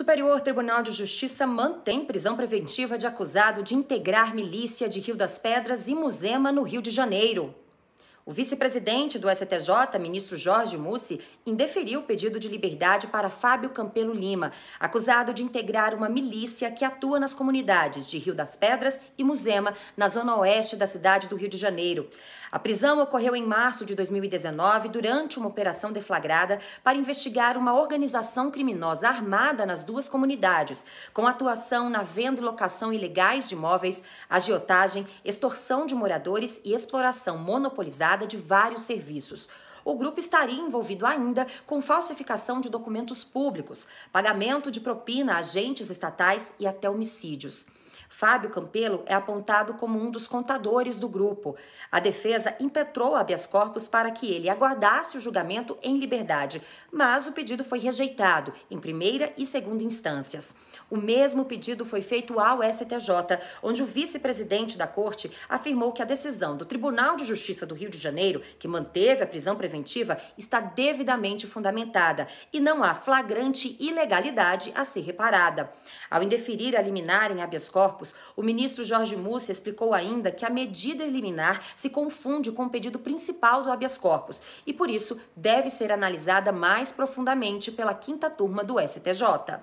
Superior Tribunal de Justiça mantém prisão preventiva de acusado de integrar milícia de Rio das Pedras e Muzema, no Rio de Janeiro. O vice-presidente do STJ, ministro Jorge Mussi, indeferiu o pedido de liberdade para Fábio Campelo Lima, acusado de integrar uma milícia que atua nas comunidades de Rio das Pedras e Muzema, na zona oeste da cidade do Rio de Janeiro. A prisão ocorreu em março de 2019 durante uma operação deflagrada para investigar uma organização criminosa armada nas duas comunidades, com atuação na venda e locação ilegais de imóveis, agiotagem, extorsão de moradores e exploração monopolizada retirada de vários serviços. O grupo estaria envolvido ainda com falsificação de documentos públicos, pagamento de propina a agentes estatais e até homicídios. Fábio Campelo é apontado como um dos contadores do grupo. A defesa impetrou habeas corpus para que ele aguardasse o julgamento em liberdade, mas o pedido foi rejeitado em primeira e segunda instâncias. O mesmo pedido foi feito ao STJ, onde o vice-presidente da corte afirmou que a decisão do Tribunal de Justiça do Rio de Janeiro, que manteve a prisão preventiva, está devidamente fundamentada e não há flagrante ilegalidade a ser reparada. Ao indeferir a liminar em habeas corpus, o ministro Jorge Mussi explicou ainda que a medida liminar se confunde com o pedido principal do habeas corpus e, por isso, deve ser analisada mais profundamente pela quinta turma do STJ.